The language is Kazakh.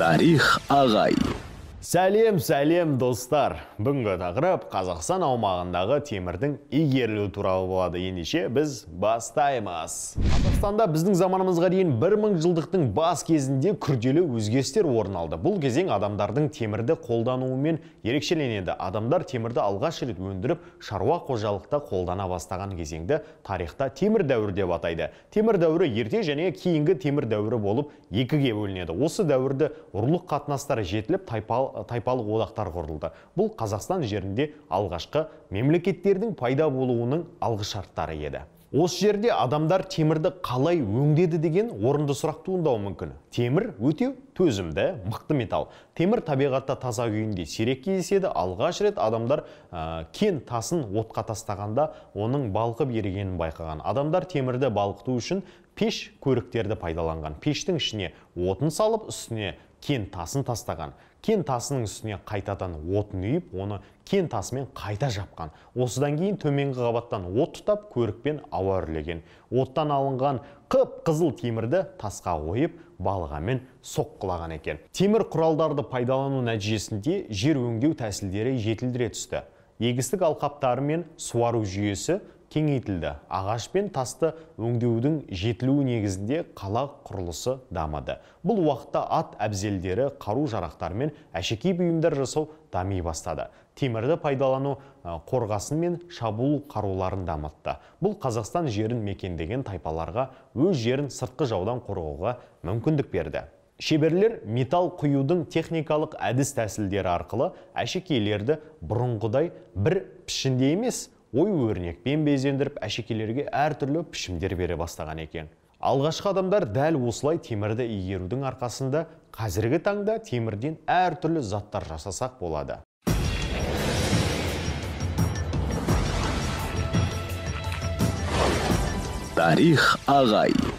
тарих ағай сәлем сәлем достар бүгінгі тақырып қазақстан аумағындағы темірдің игерілуі туралы болады ендеше біз бастаймыз қазақстанда біздің заманымызға дейін бір жылдықтың бас кезінде күрделі өзгерістер орын алды бұл кезең адамдардың темірді қолдануымен ерекшеленеді адамдар темірді алғаш рет өндіріп шаруа қожалықта қолдана бастаған кезеңді тарихта темір дәуірі деп атайды темір дәуірі ерте және кейінгі темір дәуірі болып екіге бөлінеді осы дәуірді ұрлық қатынастары жетіліп тайпал Э, тайпалық одақтар құрылды бұл қазақстан жерінде алғашқы мемлекеттердің пайда болуының алғы шарттары еді осы жерде адамдар темірді қалай өңдеді деген орынды сұрақ туындауы мүмкін темір өте төзімді мықты металл темір табиғатта таза күйінде сирек кездеседі алғаш рет адамдар ә, кен тасын отқа тастағанда оның балқып ерігенін байқаған адамдар темірді балқыту үшін пеш көріктерді пайдаланған пештің ішіне отын салып үстіне кен тасын тастаған кен тасының үстіне қайтадан отын үйіп оны кен тасымен қайта жапқан осыдан кейін төменгі қабаттан от тұтап көрікпен ауа үрлеген оттан алынған қып қызыл темірді тасқа ойып балғамен соққылаған екен темір құралдарды пайдалану нәтижесінде жер өңдеу тәсілдері жетілдіре түсті егістік алқаптары мен суару жүйесі кеңейтілді ағаш пен тасты өңдеудің жетілуі негізінде қала құрылысы дамыды бұл уақытта ат әбзелдері қару жарақтар мен әшекей бұйымдар жасау дами бастады темірді пайдалану қорғасын мен шабуыл қаруларын дамытты бұл қазақстан жерін мекендеген тайпаларға өз жерін сыртқы жаудан қорғауға мүмкіндік берді шеберлер металл құюдың техникалық әдіс тәсілдері арқылы әшекейлерді бұрынғыдай бір пішінде емес ой өрнекпен безендіріп әшекелерге әртүрлі пішімдер бере бастаған екен алғашқы адамдар дәл осылай темірді игерудің арқасында қазіргі таңда темірден әртүрлі заттар жасасақ болады тарих ағай